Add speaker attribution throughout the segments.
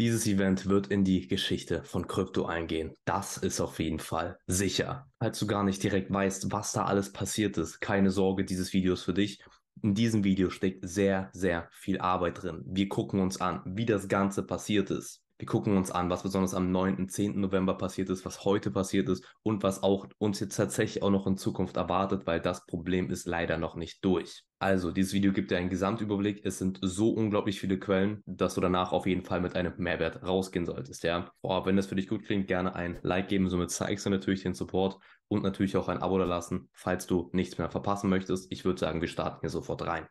Speaker 1: Dieses Event wird in die Geschichte von Krypto eingehen. Das ist auf jeden Fall sicher. Falls du gar nicht direkt weißt, was da alles passiert ist, keine Sorge, dieses Video ist für dich. In diesem Video steckt sehr, sehr viel Arbeit drin. Wir gucken uns an, wie das Ganze passiert ist. Wir gucken uns an, was besonders am 9., 10. November passiert ist, was heute passiert ist und was auch uns jetzt tatsächlich auch noch in Zukunft erwartet, weil das Problem ist leider noch nicht durch. Also, dieses Video gibt dir einen Gesamtüberblick. Es sind so unglaublich viele Quellen, dass du danach auf jeden Fall mit einem Mehrwert rausgehen solltest. Ja, Boah, wenn das für dich gut klingt, gerne ein Like geben. Somit zeigst du natürlich den Support und natürlich auch ein Abo da lassen, falls du nichts mehr verpassen möchtest. Ich würde sagen, wir starten hier sofort rein.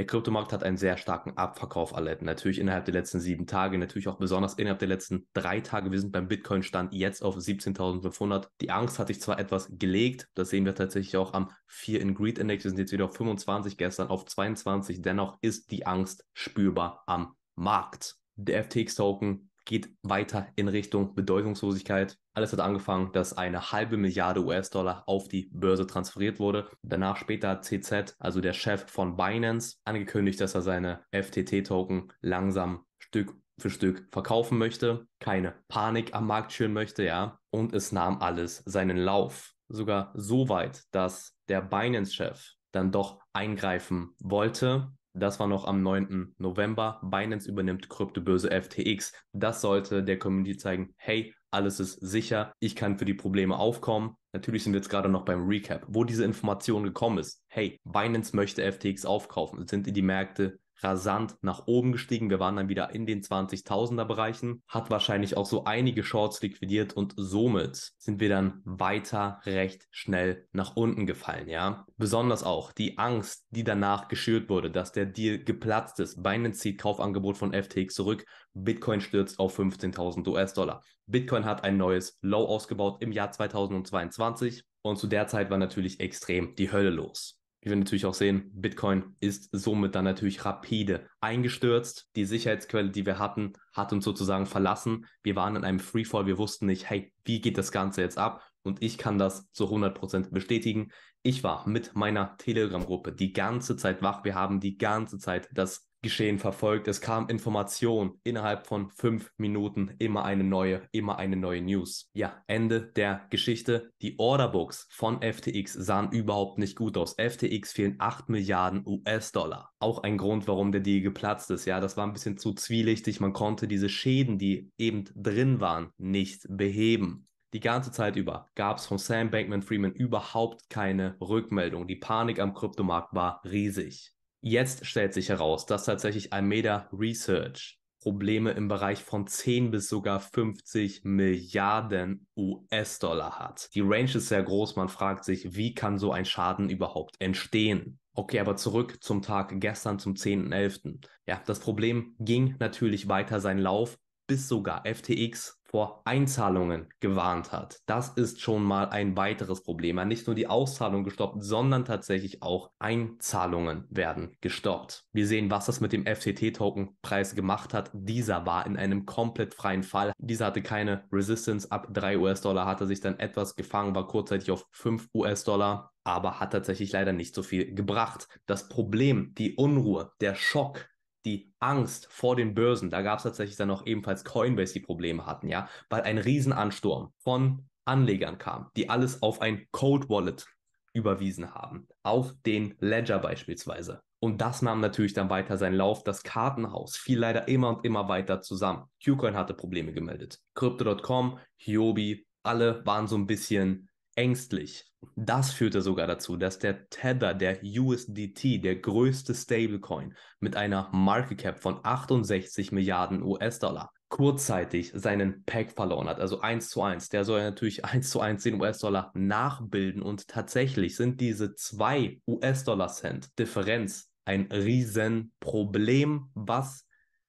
Speaker 1: Der Kryptomarkt hat einen sehr starken Abverkauf erlitten. Natürlich innerhalb der letzten sieben Tage, natürlich auch besonders innerhalb der letzten drei Tage. Wir sind beim Bitcoin-Stand jetzt auf 17.500. Die Angst hat sich zwar etwas gelegt, das sehen wir tatsächlich auch am 4 in Greed Index. Wir sind jetzt wieder auf 25, gestern auf 22. Dennoch ist die Angst spürbar am Markt. Der FTX-Token geht weiter in Richtung Bedeutungslosigkeit. Alles hat angefangen, dass eine halbe Milliarde US-Dollar auf die Börse transferiert wurde. Danach später hat CZ, also der Chef von Binance, angekündigt, dass er seine FTT-Token langsam Stück für Stück verkaufen möchte, keine Panik am Markt schüren möchte, ja. Und es nahm alles seinen Lauf. Sogar so weit, dass der Binance-Chef dann doch eingreifen wollte das war noch am 9. November. Binance übernimmt Kryptobörse FTX. Das sollte der Community zeigen, hey, alles ist sicher, ich kann für die Probleme aufkommen. Natürlich sind wir jetzt gerade noch beim Recap, wo diese Information gekommen ist. Hey, Binance möchte FTX aufkaufen, sind in die Märkte rasant nach oben gestiegen. Wir waren dann wieder in den 20.000er Bereichen, hat wahrscheinlich auch so einige Shorts liquidiert und somit sind wir dann weiter recht schnell nach unten gefallen, ja. Besonders auch die Angst, die danach geschürt wurde, dass der Deal geplatzt ist. Binance zieht Kaufangebot von FTX zurück. Bitcoin stürzt auf 15.000 US-Dollar. Bitcoin hat ein neues Low ausgebaut im Jahr 2022 und zu der Zeit war natürlich extrem die Hölle los wie wir natürlich auch sehen, Bitcoin ist somit dann natürlich rapide eingestürzt. Die Sicherheitsquelle, die wir hatten, hat uns sozusagen verlassen. Wir waren in einem Freefall, wir wussten nicht, hey, wie geht das Ganze jetzt ab? Und ich kann das zu 100% bestätigen. Ich war mit meiner Telegram-Gruppe die ganze Zeit wach. Wir haben die ganze Zeit das Geschehen verfolgt. Es kam Information innerhalb von fünf Minuten, immer eine neue, immer eine neue News. Ja, Ende der Geschichte. Die Orderbooks von FTX sahen überhaupt nicht gut aus. FTX fehlen 8 Milliarden US-Dollar. Auch ein Grund, warum der Deal geplatzt ist. Ja, das war ein bisschen zu zwielichtig. Man konnte diese Schäden, die eben drin waren, nicht beheben. Die ganze Zeit über gab es von Sam Bankman Freeman überhaupt keine Rückmeldung. Die Panik am Kryptomarkt war riesig. Jetzt stellt sich heraus, dass tatsächlich Almeida Research Probleme im Bereich von 10 bis sogar 50 Milliarden US-Dollar hat. Die Range ist sehr groß, man fragt sich, wie kann so ein Schaden überhaupt entstehen? Okay, aber zurück zum Tag gestern, zum 10.11. Ja, das Problem ging natürlich weiter seinen Lauf, bis sogar FTX vor Einzahlungen gewarnt hat. Das ist schon mal ein weiteres Problem. Er hat nicht nur die Auszahlung gestoppt, sondern tatsächlich auch Einzahlungen werden gestoppt. Wir sehen, was das mit dem FTT-Token-Preis gemacht hat. Dieser war in einem komplett freien Fall. Dieser hatte keine Resistance. Ab 3 US-Dollar hatte sich dann etwas gefangen, war kurzzeitig auf 5 US-Dollar aber hat tatsächlich leider nicht so viel gebracht. Das Problem, die Unruhe, der Schock die Angst vor den Börsen, da gab es tatsächlich dann auch ebenfalls Coinbase, die Probleme hatten, ja, weil ein Riesenansturm von Anlegern kam, die alles auf ein Code Wallet überwiesen haben, auf den Ledger beispielsweise. Und das nahm natürlich dann weiter seinen Lauf. Das Kartenhaus fiel leider immer und immer weiter zusammen. Qcoin hatte Probleme gemeldet. Crypto.com, Hyobi, alle waren so ein bisschen ängstlich. Das führte sogar dazu, dass der Tether, der USDT, der größte Stablecoin mit einer Market Cap von 68 Milliarden US-Dollar, kurzzeitig seinen Pack verloren hat, also 1 zu 1. Der soll natürlich 1 zu 1 den US-Dollar nachbilden und tatsächlich sind diese 2 US-Dollar-Cent Differenz ein Riesenproblem, was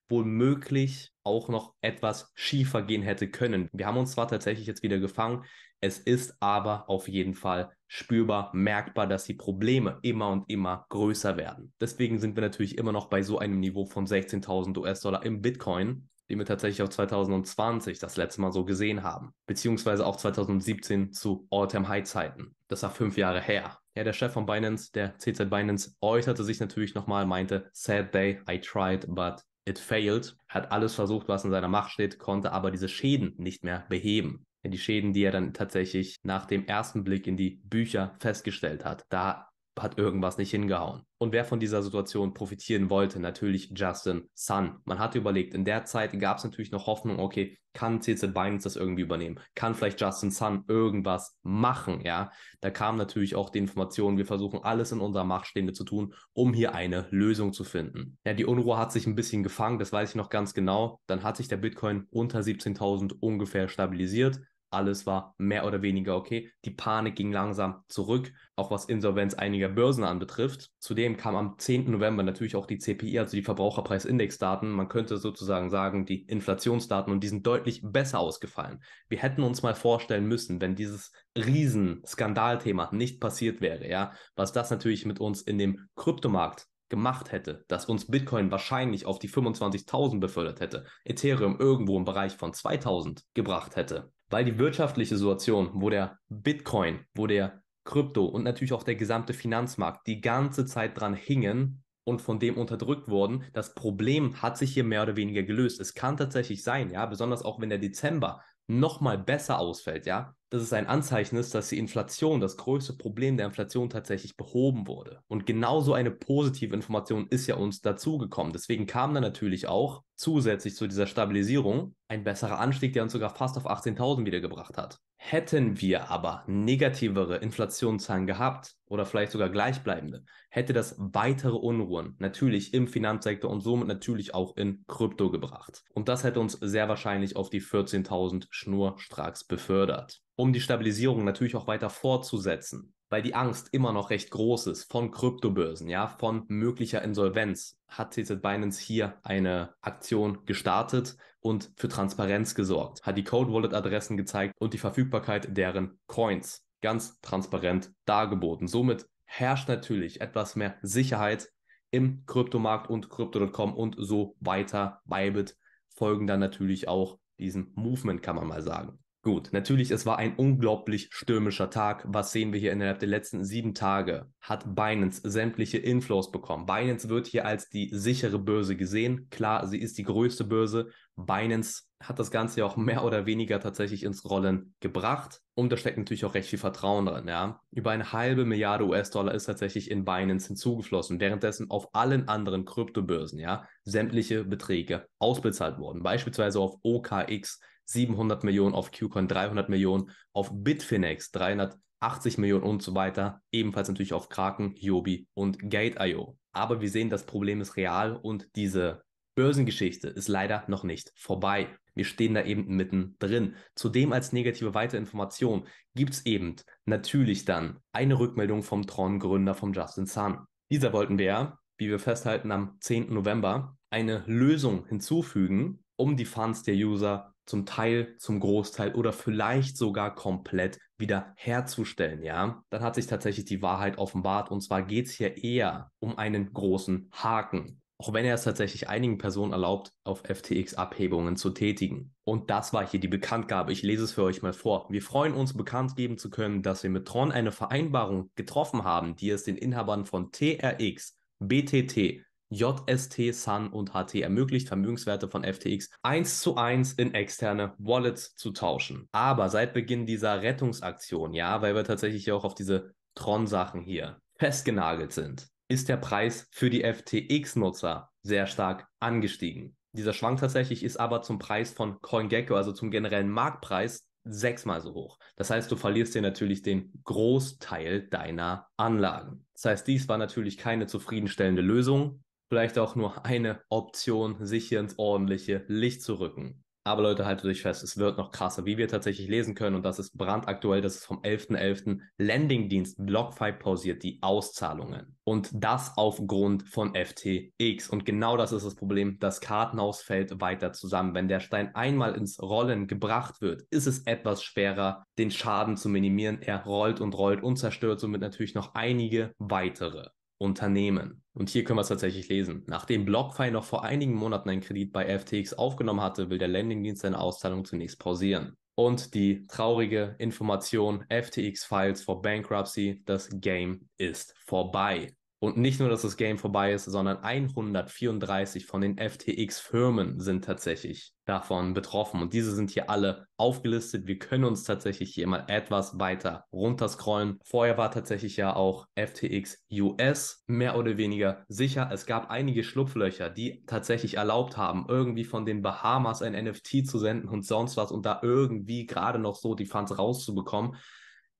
Speaker 1: womöglich auch noch etwas schiefer gehen hätte können. Wir haben uns zwar tatsächlich jetzt wieder gefangen es ist aber auf jeden Fall spürbar, merkbar, dass die Probleme immer und immer größer werden. Deswegen sind wir natürlich immer noch bei so einem Niveau von 16.000 US-Dollar im Bitcoin, den wir tatsächlich auch 2020 das letzte Mal so gesehen haben, beziehungsweise auch 2017 zu All-Time-High-Zeiten. Das war fünf Jahre her. Ja, der Chef von Binance, der CZ Binance, äußerte sich natürlich nochmal, meinte, sad day, I tried, but It failed, hat alles versucht, was in seiner Macht steht, konnte aber diese Schäden nicht mehr beheben die Schäden, die er dann tatsächlich nach dem ersten Blick in die Bücher festgestellt hat. Da hat irgendwas nicht hingehauen. Und wer von dieser Situation profitieren wollte, natürlich Justin Sun. Man hatte überlegt, in der Zeit gab es natürlich noch Hoffnung, okay, kann CZ Binance das irgendwie übernehmen? Kann vielleicht Justin Sun irgendwas machen? Ja, da kam natürlich auch die Information, wir versuchen alles in unserer Macht Stehende zu tun, um hier eine Lösung zu finden. Ja, die Unruhe hat sich ein bisschen gefangen, das weiß ich noch ganz genau. Dann hat sich der Bitcoin unter 17.000 ungefähr stabilisiert. Alles war mehr oder weniger okay. Die Panik ging langsam zurück, auch was Insolvenz einiger Börsen anbetrifft. Zudem kam am 10. November natürlich auch die CPI, also die Verbraucherpreisindexdaten. Man könnte sozusagen sagen, die Inflationsdaten und die sind deutlich besser ausgefallen. Wir hätten uns mal vorstellen müssen, wenn dieses Riesenskandalthema nicht passiert wäre, ja, was das natürlich mit uns in dem Kryptomarkt gemacht hätte, dass uns Bitcoin wahrscheinlich auf die 25.000 befördert hätte, Ethereum irgendwo im Bereich von 2.000 gebracht hätte weil die wirtschaftliche Situation, wo der Bitcoin, wo der Krypto und natürlich auch der gesamte Finanzmarkt die ganze Zeit dran hingen und von dem unterdrückt wurden, das Problem hat sich hier mehr oder weniger gelöst. Es kann tatsächlich sein, ja, besonders auch wenn der Dezember nochmal besser ausfällt, ja, dass es ein Anzeichen ist, dass die Inflation, das größte Problem der Inflation tatsächlich behoben wurde. Und genauso eine positive Information ist ja uns dazugekommen. Deswegen kam dann natürlich auch zusätzlich zu dieser Stabilisierung ein besserer Anstieg, der uns sogar fast auf 18.000 wiedergebracht hat. Hätten wir aber negativere Inflationszahlen gehabt oder vielleicht sogar gleichbleibende, hätte das weitere Unruhen natürlich im Finanzsektor und somit natürlich auch in Krypto gebracht. Und das hätte uns sehr wahrscheinlich auf die 14.000 schnurstracks befördert um die Stabilisierung natürlich auch weiter fortzusetzen, weil die Angst immer noch recht groß ist von Kryptobörsen, ja, von möglicher Insolvenz, hat CZ Binance hier eine Aktion gestartet und für Transparenz gesorgt, hat die Code Wallet Adressen gezeigt und die Verfügbarkeit deren Coins ganz transparent dargeboten. Somit herrscht natürlich etwas mehr Sicherheit im Kryptomarkt und Crypto.com und so weiter. Bybit folgen dann natürlich auch diesem Movement, kann man mal sagen. Gut, natürlich, es war ein unglaublich stürmischer Tag. Was sehen wir hier innerhalb der letzten sieben Tage? Hat Binance sämtliche Inflows bekommen. Binance wird hier als die sichere Börse gesehen. Klar, sie ist die größte Börse. Binance hat das Ganze ja auch mehr oder weniger tatsächlich ins Rollen gebracht. Und da steckt natürlich auch recht viel Vertrauen drin. Ja? Über eine halbe Milliarde US-Dollar ist tatsächlich in Binance hinzugeflossen, währenddessen auf allen anderen Kryptobörsen ja, sämtliche Beträge ausbezahlt wurden. Beispielsweise auf OKX 700 Millionen, auf QCoin 300 Millionen, auf Bitfinex 380 Millionen und so weiter. Ebenfalls natürlich auf Kraken, Yobi und Gate.io. Aber wir sehen, das Problem ist real und diese Börsengeschichte ist leider noch nicht vorbei. Wir stehen da eben mittendrin. Zudem als negative Weiterinformation gibt es eben natürlich dann eine Rückmeldung vom Tron-Gründer von Justin Sun. Dieser wollten wir, wie wir festhalten, am 10. November eine Lösung hinzufügen, um die Funds der User zum Teil, zum Großteil oder vielleicht sogar komplett wieder herzustellen, ja, dann hat sich tatsächlich die Wahrheit offenbart. Und zwar geht es hier eher um einen großen Haken auch wenn er es tatsächlich einigen Personen erlaubt, auf FTX-Abhebungen zu tätigen. Und das war hier die Bekanntgabe. Ich lese es für euch mal vor. Wir freuen uns, bekannt geben zu können, dass wir mit Tron eine Vereinbarung getroffen haben, die es den Inhabern von TRX, BTT, JST, Sun und HT ermöglicht, Vermögenswerte von FTX eins zu eins in externe Wallets zu tauschen. Aber seit Beginn dieser Rettungsaktion, ja, weil wir tatsächlich auch auf diese Tron-Sachen hier festgenagelt sind, ist der Preis für die FTX-Nutzer sehr stark angestiegen. Dieser Schwank tatsächlich ist aber zum Preis von CoinGecko, also zum generellen Marktpreis, sechsmal so hoch. Das heißt, du verlierst dir natürlich den Großteil deiner Anlagen. Das heißt, dies war natürlich keine zufriedenstellende Lösung. Vielleicht auch nur eine Option, sich hier ins ordentliche Licht zu rücken. Aber Leute, haltet euch fest, es wird noch krasser, wie wir tatsächlich lesen können. Und das ist brandaktuell, das ist vom 11.11. .11. Landingdienst BlockFi pausiert die Auszahlungen. Und das aufgrund von FTX. Und genau das ist das Problem. Das Kartenhaus fällt weiter zusammen. Wenn der Stein einmal ins Rollen gebracht wird, ist es etwas schwerer, den Schaden zu minimieren. Er rollt und rollt und zerstört somit natürlich noch einige weitere. Unternehmen. Und hier können wir es tatsächlich lesen. Nachdem BlockFi noch vor einigen Monaten einen Kredit bei FTX aufgenommen hatte, will der Landingdienst seine Auszahlung zunächst pausieren. Und die traurige Information, FTX Files for Bankruptcy, das Game ist vorbei. Und nicht nur, dass das Game vorbei ist, sondern 134 von den FTX-Firmen sind tatsächlich davon betroffen. Und diese sind hier alle aufgelistet. Wir können uns tatsächlich hier mal etwas weiter runterscrollen. Vorher war tatsächlich ja auch FTX US mehr oder weniger sicher. Es gab einige Schlupflöcher, die tatsächlich erlaubt haben, irgendwie von den Bahamas ein NFT zu senden und sonst was und da irgendwie gerade noch so die Funds rauszubekommen.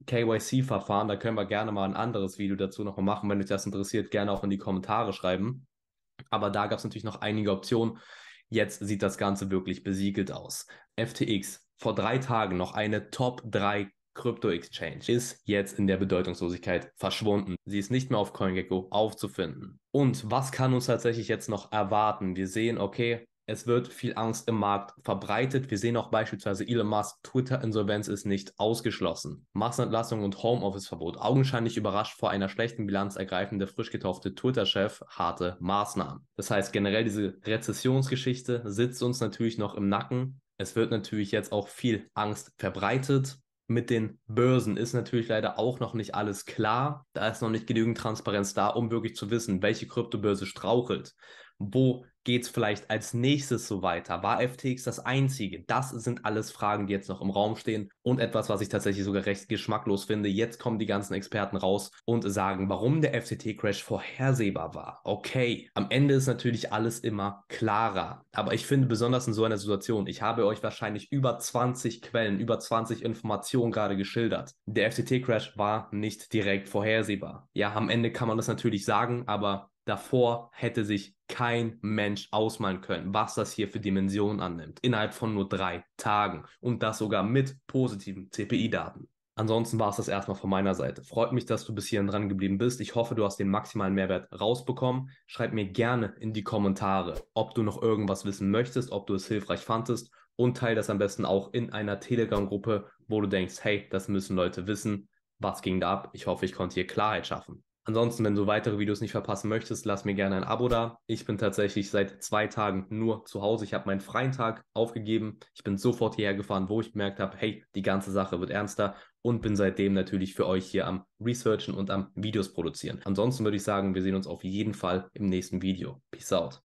Speaker 1: KYC-Verfahren. Da können wir gerne mal ein anderes Video dazu nochmal machen. Wenn euch das interessiert, gerne auch in die Kommentare schreiben. Aber da gab es natürlich noch einige Optionen. Jetzt sieht das Ganze wirklich besiegelt aus. FTX, vor drei Tagen noch eine Top 3 Crypto Exchange, ist jetzt in der Bedeutungslosigkeit verschwunden. Sie ist nicht mehr auf CoinGecko aufzufinden. Und was kann uns tatsächlich jetzt noch erwarten? Wir sehen, okay, es wird viel Angst im Markt verbreitet. Wir sehen auch beispielsweise Elon Musk, Twitter-Insolvenz ist nicht ausgeschlossen. Massenentlassung und Homeoffice-Verbot. Augenscheinlich überrascht vor einer schlechten Bilanz ergreifende frisch getaufte Twitter-Chef harte Maßnahmen. Das heißt, generell diese Rezessionsgeschichte sitzt uns natürlich noch im Nacken. Es wird natürlich jetzt auch viel Angst verbreitet. Mit den Börsen ist natürlich leider auch noch nicht alles klar. Da ist noch nicht genügend Transparenz da, um wirklich zu wissen, welche Kryptobörse strauchelt, wo geht es vielleicht als nächstes so weiter? War FTX das Einzige? Das sind alles Fragen, die jetzt noch im Raum stehen und etwas, was ich tatsächlich sogar recht geschmacklos finde. Jetzt kommen die ganzen Experten raus und sagen, warum der FTT-Crash vorhersehbar war. Okay, am Ende ist natürlich alles immer klarer, aber ich finde besonders in so einer Situation, ich habe euch wahrscheinlich über 20 Quellen, über 20 Informationen gerade geschildert. Der FTT-Crash war nicht direkt vorhersehbar. Ja, am Ende kann man das natürlich sagen, aber Davor hätte sich kein Mensch ausmalen können, was das hier für Dimensionen annimmt, innerhalb von nur drei Tagen und das sogar mit positiven CPI-Daten. Ansonsten war es das erstmal von meiner Seite. Freut mich, dass du bis hierhin dran geblieben bist. Ich hoffe, du hast den maximalen Mehrwert rausbekommen. Schreib mir gerne in die Kommentare, ob du noch irgendwas wissen möchtest, ob du es hilfreich fandest und teile das am besten auch in einer Telegram-Gruppe, wo du denkst, hey, das müssen Leute wissen. Was ging da ab? Ich hoffe, ich konnte hier Klarheit schaffen. Ansonsten, wenn du weitere Videos nicht verpassen möchtest, lass mir gerne ein Abo da. Ich bin tatsächlich seit zwei Tagen nur zu Hause. Ich habe meinen freien Tag aufgegeben. Ich bin sofort hierher gefahren, wo ich gemerkt habe, hey, die ganze Sache wird ernster und bin seitdem natürlich für euch hier am Researchen und am Videos produzieren. Ansonsten würde ich sagen, wir sehen uns auf jeden Fall im nächsten Video. Peace out.